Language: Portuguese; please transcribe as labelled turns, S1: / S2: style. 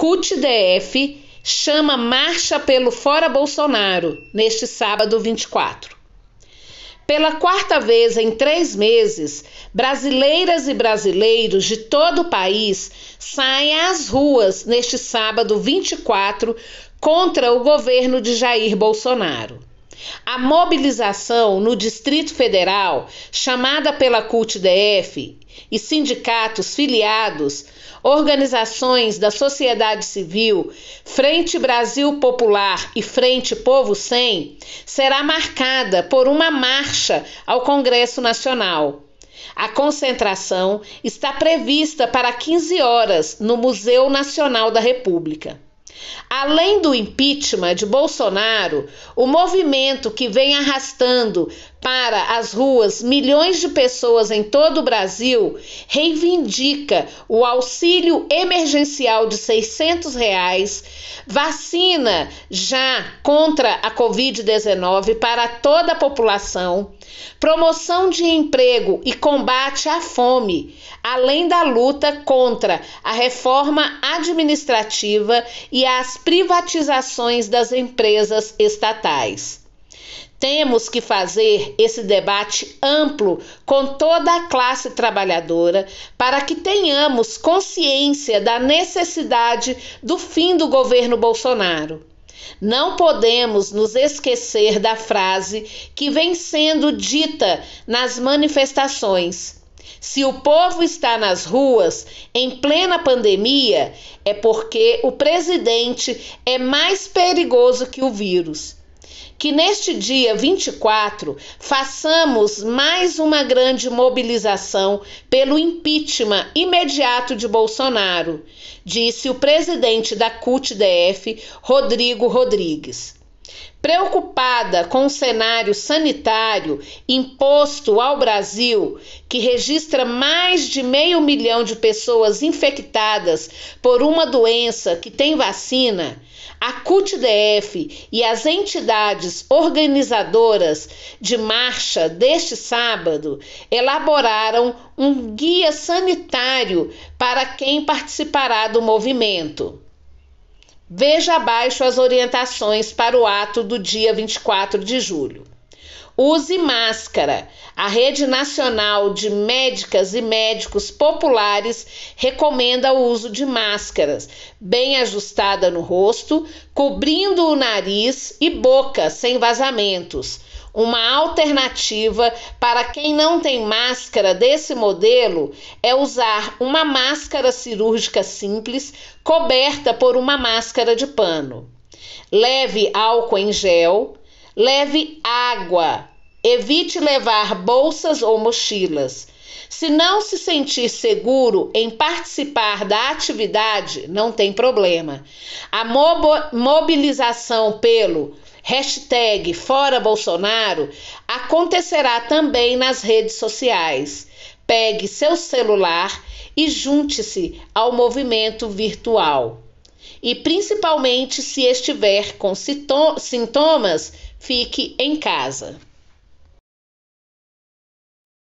S1: CUT-DF chama marcha pelo Fora Bolsonaro neste sábado 24. Pela quarta vez em três meses, brasileiras e brasileiros de todo o país saem às ruas neste sábado 24 contra o governo de Jair Bolsonaro. A mobilização no Distrito Federal, chamada pela CUT-DF e sindicatos filiados, organizações da sociedade civil, Frente Brasil Popular e Frente Povo Sem, será marcada por uma marcha ao Congresso Nacional. A concentração está prevista para 15 horas no Museu Nacional da República. Além do impeachment de Bolsonaro, o movimento que vem arrastando para as ruas milhões de pessoas em todo o Brasil, reivindica o auxílio emergencial de 600 reais, vacina já contra a Covid-19 para toda a população, promoção de emprego e combate à fome, além da luta contra a reforma administrativa e as privatizações das empresas estatais. Temos que fazer esse debate amplo com toda a classe trabalhadora para que tenhamos consciência da necessidade do fim do governo Bolsonaro. Não podemos nos esquecer da frase que vem sendo dita nas manifestações. Se o povo está nas ruas em plena pandemia, é porque o presidente é mais perigoso que o vírus. Que neste dia 24 façamos mais uma grande mobilização pelo impeachment imediato de Bolsonaro, disse o presidente da CUT-DF, Rodrigo Rodrigues. Preocupada com o cenário sanitário imposto ao Brasil, que registra mais de meio milhão de pessoas infectadas por uma doença que tem vacina, a CUT-DF e as entidades organizadoras de marcha deste sábado elaboraram um guia sanitário para quem participará do movimento. Veja abaixo as orientações para o ato do dia 24 de julho. Use máscara. A Rede Nacional de Médicas e Médicos Populares recomenda o uso de máscaras, bem ajustada no rosto, cobrindo o nariz e boca sem vazamentos uma alternativa para quem não tem máscara desse modelo é usar uma máscara cirúrgica simples coberta por uma máscara de pano. Leve álcool em gel, leve água, evite levar bolsas ou mochilas. Se não se sentir seguro em participar da atividade, não tem problema. A mobilização pelo hashtag Fora Bolsonaro acontecerá também nas redes sociais. Pegue seu celular e junte-se ao movimento virtual. E principalmente se estiver com sintomas, fique em casa.